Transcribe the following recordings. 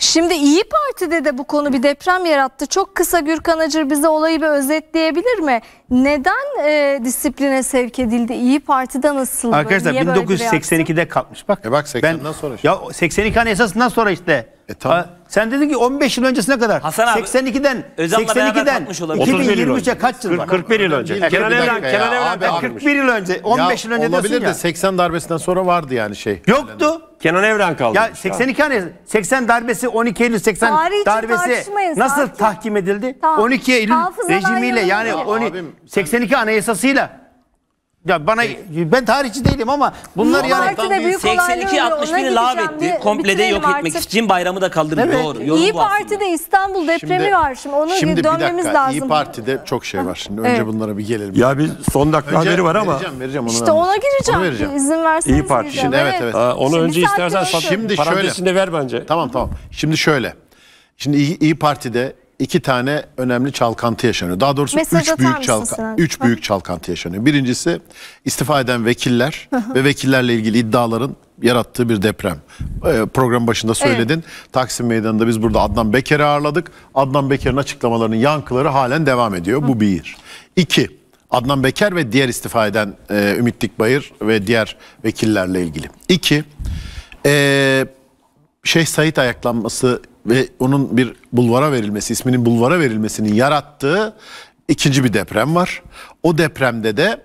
Şimdi İyi Parti'de de bu konu bir deprem yarattı. Çok kısa Gürkan Acır bize olayı bir özetleyebilir mi? Neden e, disipline sevk edildi? İyi Parti'de nasıl? Arkadaşlar 1982'de kalkmış bak. E bak 80'den ben, sonra. Işte. Ya 82 hani esasından sonra işte. E, tam... Ha, sen dedin ki 15 yıl öncesine kadar. Hasan abi, 82'den 82'den 2023'e kaç yıl var? 41 yıl önce. Kenan Evren Kenan Evren'den 41 yıl önce 15 yıl önce diyorsun ya. Olabilir de 80 darbesinden sonra vardı yani şey. Yoktu. Kenan Evren kaldı. Ya 82 hani 80 darbesi 12 Eylül 80 Tarihi darbesi nasıl tahkim edildi? Tamam. 12 Eylül Hafızadan rejimiyle yani ya, 12, 82 anayasasıyla ya bana şey, ben tarihçi değilim ama bunlar Yok, yani Parti'de büyük 82 60 bini lav gideceğim. etti. Bir Komplede yok etmek için bayramı da kaldırdı. Evet. Doğru. Yorum İyi parti de İstanbul depremi Şimdi- var şimdi onu Şimdi bir dakika. lazım. İyi Parti'de çok şey var şimdi. Önce Evet. bunlara bir gelelim. Ya bir son dakika Önce- haberi var ama Vereceğim, vereceğim onu. İşte ona gireceğim. Onu vereceğim. İzin verseniz İyi Parti. Şimdi evet, evet. Aa, onu Şimdi önce istersen Şimdi şöyle. ver bence. Tamam tamam. Şimdi şöyle. Şimdi İyi, İyi Parti'de iki tane önemli çalkantı yaşanıyor. Daha doğrusu Mesaj üç büyük çalka üç büyük çalkantı yaşanıyor. Birincisi istifa eden vekiller ve vekillerle ilgili iddiaların yarattığı bir deprem. Ee, program başında söyledin. Evet. Taksim Meydanı'nda biz burada Adnan Beker'i ağırladık. Adnan Beker'in açıklamalarının yankıları halen devam ediyor. Hı. Bu bir. İki, Adnan Beker ve diğer istifa eden e, Ümit Dikbayır ve diğer vekillerle ilgili. İki, e, Şeyh Said ayaklanması ve onun bir bulvara verilmesi, isminin bulvara verilmesinin yarattığı ikinci bir deprem var. O depremde de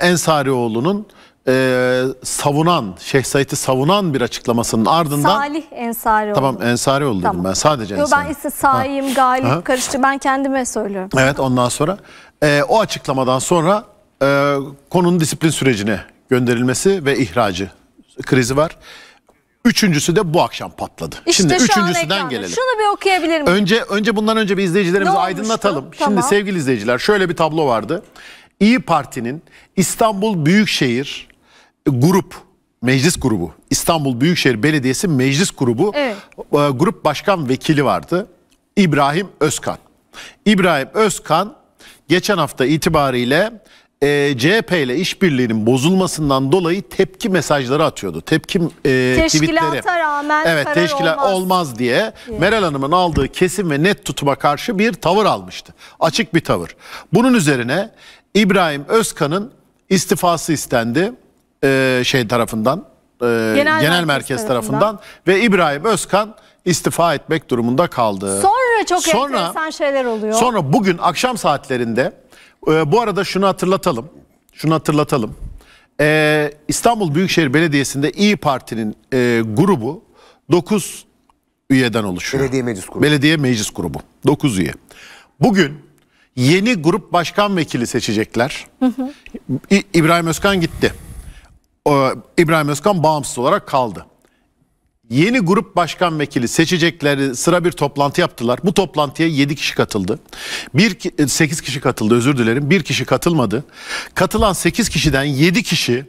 Ensarioğlu'nun e, savunan, Şeyh Said'i savunan bir açıklamasının ardından... Salih Ensarioğlu. Tamam Ensarioğlu tamam. dedim ben sadece Ensarioğlu. Ben ise Saim, Galip, karıştı ben kendime söylüyorum. Evet ondan sonra e, o açıklamadan sonra e, konunun disiplin sürecine gönderilmesi ve ihracı krizi var. Üçüncüsü de bu akşam patladı. İşte Şimdi üçüncüsünden gelelim. Şunu bir okuyabilir miyim? Önce önce bundan önce bir izleyicilerimizi aydınlatalım. Olmuştu? Şimdi sevgili izleyiciler şöyle bir tablo vardı. İyi Parti'nin İstanbul Büyükşehir grup meclis grubu İstanbul Büyükşehir Belediyesi meclis grubu evet. E, grup başkan vekili vardı. İbrahim Özkan. İbrahim Özkan geçen hafta itibariyle e, CHP ile işbirliğinin bozulmasından dolayı tepki mesajları atıyordu. Tepkim e, tweetleri. rağmen evet, karar teşkilat olmaz. olmaz diye Meral Hanım'ın aldığı kesin ve net tutuma karşı bir tavır almıştı. Açık bir tavır. Bunun üzerine İbrahim Özkan'ın istifası istendi e, şey tarafından e, genel, genel merkez, merkez tarafından. tarafından ve İbrahim Özkan istifa etmek durumunda kaldı. Sonra çok sonra, enteresan şeyler oluyor. Sonra bugün akşam saatlerinde ee, bu arada şunu hatırlatalım. Şunu hatırlatalım. Ee, İstanbul Büyükşehir Belediyesi'nde İyi Parti'nin e, grubu 9 üyeden oluşuyor. Belediye Meclis Grubu. Belediye Meclis Grubu. 9 üye. Bugün yeni grup başkan vekili seçecekler. Hı hı. İbrahim Özkan gitti. Ee, İbrahim Özkan bağımsız olarak kaldı yeni grup başkan vekili seçecekleri sıra bir toplantı yaptılar. Bu toplantıya 7 kişi katıldı. Bir 8 e, kişi katıldı özür dilerim. Bir kişi katılmadı. Katılan 8 kişiden 7 kişi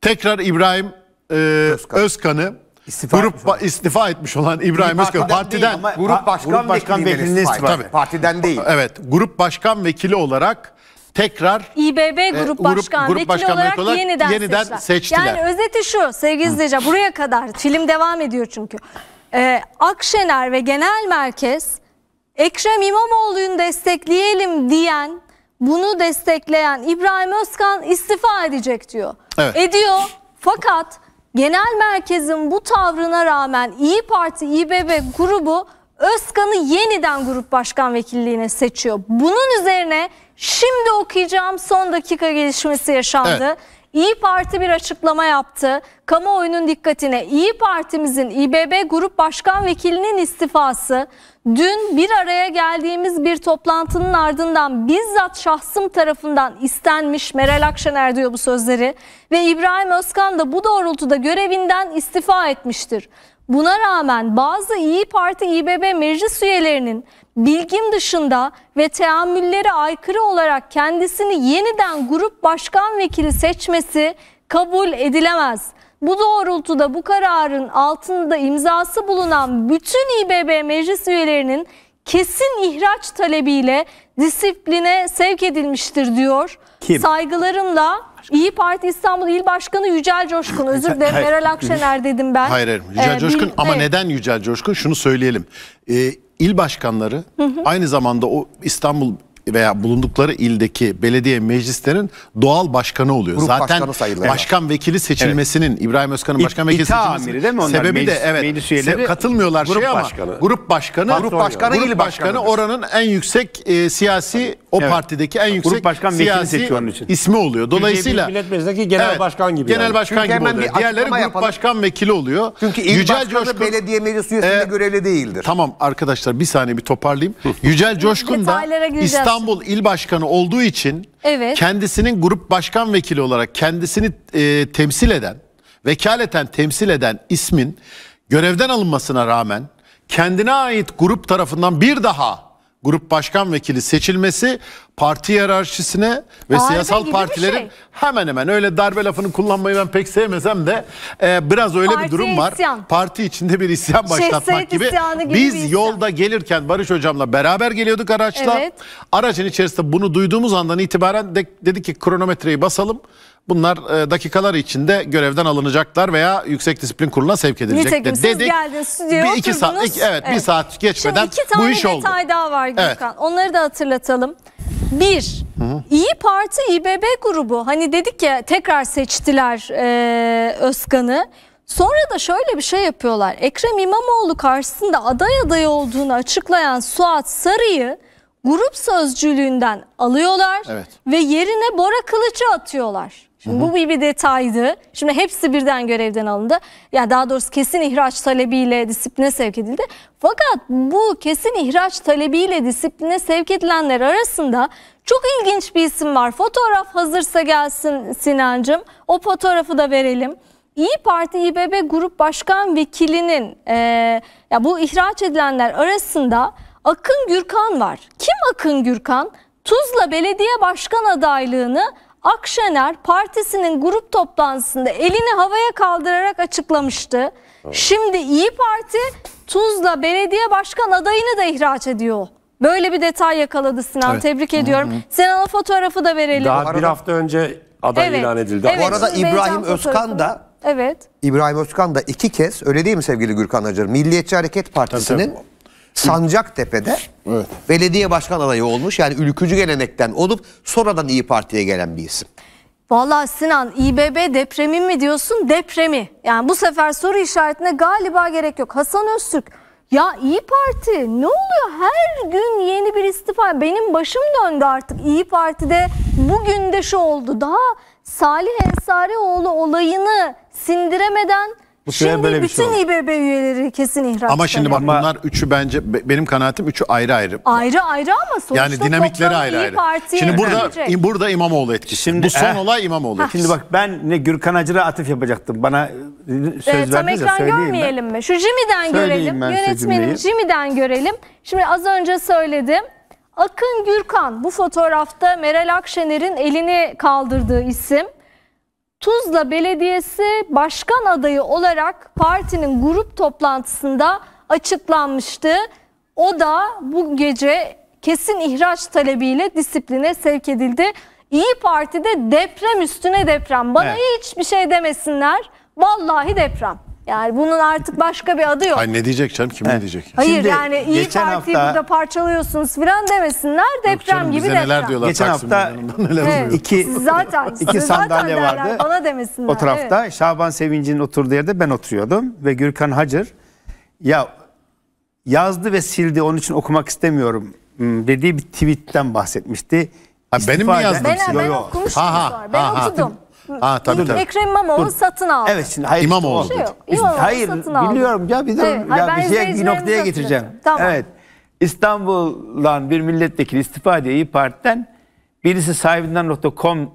tekrar İbrahim e, Özkan. Özkan'ı İstifa grup etmiş istifa etmiş olan İbrahim Özkan partiden, partiden grup başkan, grup başkan vekili istifa. Tabii. Partiden değil. Evet, grup başkan vekili olarak tekrar İBB Grup, e, Başkan, grup, grup Başkan olarak, olarak yeniden, yeniden seçtiler. seçtiler. Yani özeti şu sevgili izleyiciler buraya kadar film devam ediyor çünkü. Ee, Akşener ve genel merkez Ekrem İmamoğlu'nu destekleyelim diyen bunu destekleyen İbrahim Özkan istifa edecek diyor. Evet. Ediyor fakat genel merkezin bu tavrına rağmen İyi Parti İBB grubu Özkan'ı yeniden grup başkan vekilliğine seçiyor. Bunun üzerine şimdi okuyacağım son dakika gelişmesi yaşandı. Evet. İyi Parti bir açıklama yaptı. Kamuoyunun dikkatine İyi Partimizin İBB Grup Başkan Vekilinin istifası dün bir araya geldiğimiz bir toplantının ardından bizzat şahsım tarafından istenmiş Meral Akşener diyor bu sözleri ve İbrahim Özkan da bu doğrultuda görevinden istifa etmiştir. Buna rağmen bazı İyi Parti İBB meclis üyelerinin bilgim dışında ve teamüllere aykırı olarak kendisini yeniden grup başkan vekili seçmesi kabul edilemez. Bu doğrultuda bu kararın altında imzası bulunan bütün İBB meclis üyelerinin kesin ihraç talebiyle disipline sevk edilmiştir diyor. Kim? Saygılarımla Başkanı. İyi Parti İstanbul İl Başkanı Yücel Coşkun. Özür dilerim hayır. Meral Akşener dedim ben. Hayır hayır Yücel ee, Coşkun bir, ama evet. neden Yücel Coşkun? Şunu söyleyelim. Ee, il başkanları hı hı. aynı zamanda o İstanbul veya bulundukları ildeki belediye meclislerin doğal başkanı oluyor. Grup Zaten başkan vekili seçilmesinin evet. İbrahim Özkan'ın başkan vekili seçilmesinin değil mi onlar? sebebi meclis, de evet meclis üyeleri, katılmıyorlar grup şey ama başkanı. grup başkanı grup başkanı, grup başkanı, il başkanı oranın en yüksek e, siyasi o evet. partideki en yüksek Grup başkan siyasi onun için. ismi oluyor. Dolayısıyla Millet Meclisi'ndeki genel evet, başkan gibi. Genel başkan Çünkü gibi oluyor. Diğerleri grup yapalım. başkan vekili oluyor. Çünkü il Yücel başkanı Coşkun, belediye meclis üyesinde e, görevli değildir. Tamam arkadaşlar bir saniye bir toparlayayım. Yücel Coşkun da İstanbul il başkanı olduğu için evet. kendisinin grup başkan vekili olarak kendisini e, temsil eden, vekaleten temsil eden ismin görevden alınmasına rağmen kendine ait grup tarafından bir daha grup başkan vekili seçilmesi parti hiyerarşisine ve Darbe siyasal şey. partilerin şey. hemen hemen öyle darbe lafını kullanmayı ben pek sevmesem de e, biraz öyle Partiye bir durum var. Parti içinde bir isyan şey, başlatmak gibi. gibi. Biz isyan. yolda gelirken Barış hocamla beraber geliyorduk araçla. Evet. Aracın içerisinde bunu duyduğumuz andan itibaren de, dedi ki kronometreyi basalım. Bunlar e, dakikalar içinde görevden alınacaklar veya Yüksek Disiplin Kurulu'na sevk edilecektir. Nitekim siz Dedik, geldiniz stüdyoya bir, iki saat, iki, evet, evet, bir saat geçmeden iki bu iş detay oldu. detay daha var Gökhan. Evet. Onları da hatırlatalım. Bir, Hı. İyi Parti İBB grubu hani dedik ya tekrar seçtiler e, Özkan'ı. Sonra da şöyle bir şey yapıyorlar. Ekrem İmamoğlu karşısında aday adayı olduğunu açıklayan Suat Sarı'yı grup sözcülüğünden alıyorlar evet. ve yerine Bora Kılıç'ı atıyorlar. Şimdi hı bu bir, bir detaydı. Şimdi hepsi birden görevden alındı. Yani daha doğrusu kesin ihraç talebiyle disipline sevk edildi. Fakat bu kesin ihraç talebiyle disipline sevk edilenler arasında çok ilginç bir isim var. Fotoğraf hazırsa gelsin Sinancım. O fotoğrafı da verelim. İyi Parti İBB Grup Başkan Vekilinin e, ya bu ihraç edilenler arasında Akın Gürkan var. Kim Akın Gürkan? Tuzla Belediye Başkan adaylığını Akşener partisinin grup toplantısında elini havaya kaldırarak açıklamıştı. Şimdi İyi Parti Tuzla belediye başkan adayını da ihraç ediyor. Böyle bir detay yakaladı Sinan. Evet. Tebrik ediyorum. Sinan'a fotoğrafı da verelim. Daha arada... bir hafta önce aday evet. ilan edildi. Evet, Bu arada İbrahim Özkan da Evet. İbrahim Özkan da iki kez öyle değil mi sevgili Gürkan Hacer? Milliyetçi Hareket Partisi'nin Sancaktepe'de evet. belediye başkan adayı olmuş. Yani ülkücü gelenekten olup sonradan İyi Parti'ye gelen bir isim. Valla Sinan İBB depremi mi diyorsun depremi. Yani bu sefer soru işaretine galiba gerek yok. Hasan Öztürk ya İyi Parti ne oluyor her gün yeni bir istifa. Benim başım döndü artık İyi Parti'de bugün de şu oldu. Daha Salih Ensarioğlu olayını sindiremeden bu şimdi böyle bir şey bütün oldu. İBB üyeleri kesin ihraç. Ama şimdi bak bunlar üçü bence benim kanaatim üçü ayrı ayrı. Ayrı ayrı ama sonuçta Yani dinamikleri toplam ayrı İYİ ayrı. Parti'ye Şimdi burada yönelecek. burada İmamoğlu etkisi. Şimdi- bu son eh. olay İmamoğlu etkisi. Şimdi bak ben ne Gürkan Acır'a atıf yapacaktım. Bana e, ee, söz Ee, tam verdiniz ya ekran söyleyeyim ben. görmeyelim mi? Şu Jimmy'den Söyleyeyim görelim. ben size Yönetmenim cümleyi. Jimmy'den görelim. Şimdi az önce söyledim. Akın Gürkan bu fotoğrafta Meral Akşener'in elini kaldırdığı isim. Tuzla Belediyesi başkan adayı olarak partinin grup toplantısında açıklanmıştı. O da bu gece kesin ihraç talebiyle disipline sevk edildi. İyi Parti'de deprem üstüne deprem. Bana evet. hiçbir şey demesinler. Vallahi deprem. Yani bunun artık başka bir adı yok. Hayır ne diyecek canım kim ne diyecek? Hayır Şimdi yani iyi geçen Parti'yi hafta- burada parçalıyorsunuz filan demesinler. Deprem canım, gibi bize deprem. neler diyorlar Geçen hafta- yanında, neler oluyor. Evet. İki- zaten, iki siz zaten sandalye derler, vardı. Bana demesinler. O tarafta Şaban Sevinci'nin oturduğu yerde ben oturuyordum ve Gürkan Hacır ya yazdı ve sildi onun için okumak istemiyorum dediği bir tweetten bahsetmişti. Ha, benim mi İstifade- yazdım? Ben, ben okumuştum. Ha, ha, ben ha, ha. Ha tabii tabii. Ekrem İmamoğlu Dur. satın aldı. Evet şimdi hayır. İmamoğlu. Şey yok. İmamoğlu hayır satın aldı. biliyorum ya bir de evet, ya bir şey bir noktaya getireceğim. Tamam. Evet. İstanbul'dan bir milletvekili istifa ediyor İyi Parti'den. Birisi sahibinden.com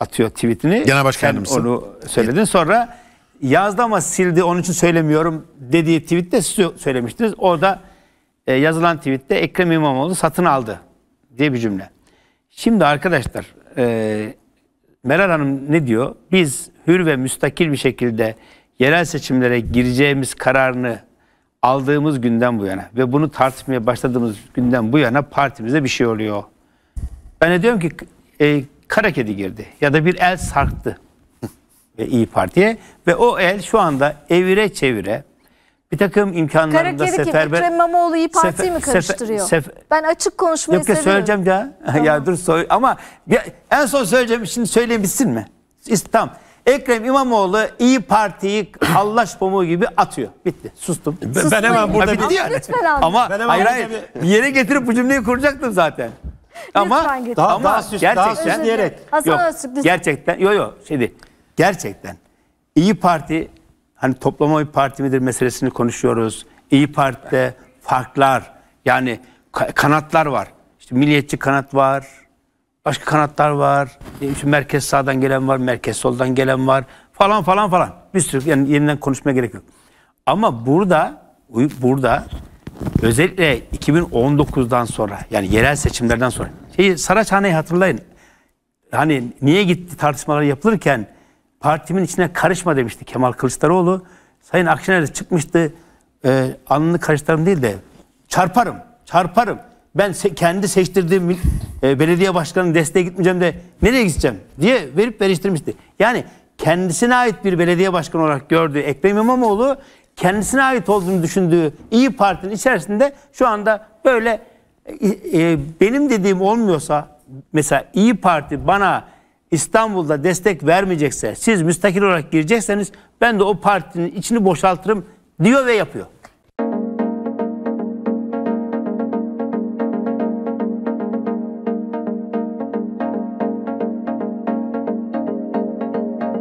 atıyor tweetini. Genel başkanımız. Onu söyledin. Sonra yazdı ama sildi onun için söylemiyorum dediği tweette siz söylemiştiniz. Orada e, yazılan tweette Ekrem İmamoğlu satın aldı diye bir cümle. Şimdi arkadaşlar e, Meral Hanım ne diyor? Biz hür ve müstakil bir şekilde yerel seçimlere gireceğimiz kararını aldığımız günden bu yana ve bunu tartışmaya başladığımız günden bu yana partimize bir şey oluyor. Ben de diyorum ki e, kara kedi girdi ya da bir el sarktı e, İyi Parti'ye ve o el şu anda evire çevire bir takım imkanlarında Karakeri seferber... Kim? Ekrem İmamoğlu İYİ sefer, mi karıştırıyor? Sefer, ben açık konuşmayı yok, seviyorum. Yok söyleyeceğim ya. Tamam. ya dur soy ama ya, en son söyleyeceğim şimdi söyleyeyim mi? Tamam. Ekrem İmamoğlu İyi Parti'yi Allah pamuğu gibi atıyor. Bitti. Sustum. Susmayın. Ben hemen burada bitti yani. Lütfen ama ben hemen hayır hayır bir yere getirip bu cümleyi kuracaktım zaten. ama daha, ama daha süs, gerçekten daha süsleyerek. Hasan yok, Öztürk, gerçekten yok yok şeydi. Gerçekten İyi Parti hani toplama bir parti midir meselesini konuşuyoruz. İyi Parti'de farklar yani kanatlar var. İşte milliyetçi kanat var. Başka kanatlar var. İşte merkez sağdan gelen var, merkez soldan gelen var falan falan falan. Bir sürü yani yeniden konuşmaya gerek yok. Ama burada burada özellikle 2019'dan sonra yani yerel seçimlerden sonra şeyi Saraçhane'yi hatırlayın. Hani niye gitti tartışmalar yapılırken partimin içine karışma demişti Kemal Kılıçdaroğlu. Sayın Akşener de çıkmıştı. E, alnını karıştırırım değil de çarparım, çarparım. Ben se kendi seçtirdiğim e, belediye başkanının desteğe gitmeyeceğim de nereye gideceğim diye verip veriştirmişti. Yani kendisine ait bir belediye başkanı olarak gördüğü Ekrem İmamoğlu kendisine ait olduğunu düşündüğü İyi Parti'nin içerisinde şu anda böyle e, e, benim dediğim olmuyorsa mesela İyi Parti bana İstanbul'da destek vermeyecekse siz müstakil olarak girecekseniz ben de o partinin içini boşaltırım diyor ve yapıyor.